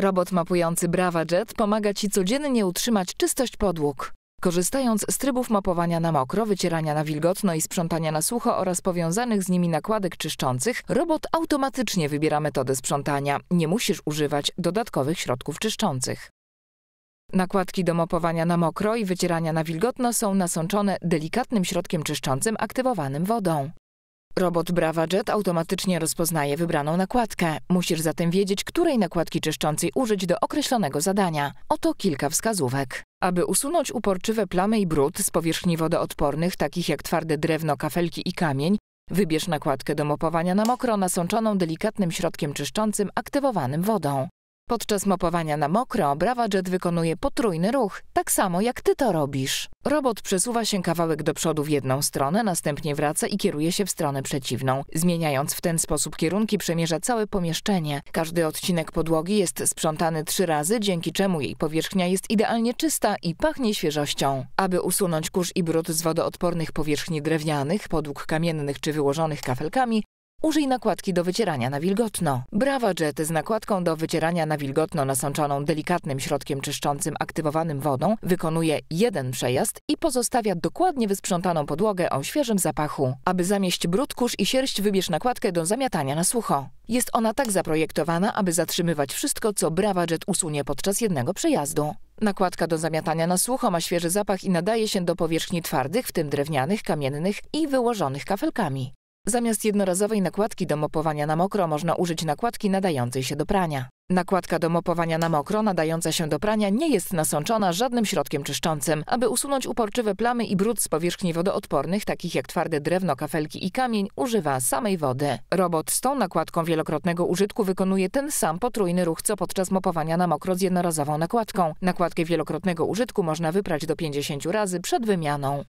Robot mapujący Brava Jet pomaga Ci codziennie utrzymać czystość podłóg. Korzystając z trybów mapowania na mokro, wycierania na wilgotno i sprzątania na sucho oraz powiązanych z nimi nakładek czyszczących, robot automatycznie wybiera metodę sprzątania. Nie musisz używać dodatkowych środków czyszczących. Nakładki do mopowania na mokro i wycierania na wilgotno są nasączone delikatnym środkiem czyszczącym aktywowanym wodą. Robot Brava Jet automatycznie rozpoznaje wybraną nakładkę. Musisz zatem wiedzieć, której nakładki czyszczącej użyć do określonego zadania. Oto kilka wskazówek. Aby usunąć uporczywe plamy i brud z powierzchni wodoodpornych, takich jak twarde drewno, kafelki i kamień, wybierz nakładkę do mopowania na mokro nasączoną delikatnym środkiem czyszczącym aktywowanym wodą. Podczas mopowania na mokro Brava Jet wykonuje potrójny ruch, tak samo jak ty to robisz. Robot przesuwa się kawałek do przodu w jedną stronę, następnie wraca i kieruje się w stronę przeciwną. Zmieniając w ten sposób kierunki, przemierza całe pomieszczenie. Każdy odcinek podłogi jest sprzątany trzy razy, dzięki czemu jej powierzchnia jest idealnie czysta i pachnie świeżością. Aby usunąć kurz i brud z wodoodpornych powierzchni drewnianych, podłóg kamiennych czy wyłożonych kafelkami, Użyj nakładki do wycierania na wilgotno. Brawa Jet z nakładką do wycierania na wilgotno nasączoną delikatnym środkiem czyszczącym aktywowanym wodą wykonuje jeden przejazd i pozostawia dokładnie wysprzątaną podłogę o świeżym zapachu. Aby zamieść brud, kurz i sierść wybierz nakładkę do zamiatania na sucho. Jest ona tak zaprojektowana, aby zatrzymywać wszystko, co Brawa Jet usunie podczas jednego przejazdu. Nakładka do zamiatania na sucho ma świeży zapach i nadaje się do powierzchni twardych, w tym drewnianych, kamiennych i wyłożonych kafelkami. Zamiast jednorazowej nakładki do mopowania na mokro można użyć nakładki nadającej się do prania. Nakładka do mopowania na mokro nadająca się do prania nie jest nasączona żadnym środkiem czyszczącym. Aby usunąć uporczywe plamy i brud z powierzchni wodoodpornych, takich jak twarde drewno, kafelki i kamień, używa samej wody. Robot z tą nakładką wielokrotnego użytku wykonuje ten sam potrójny ruch, co podczas mopowania na mokro z jednorazową nakładką. Nakładkę wielokrotnego użytku można wyprać do 50 razy przed wymianą.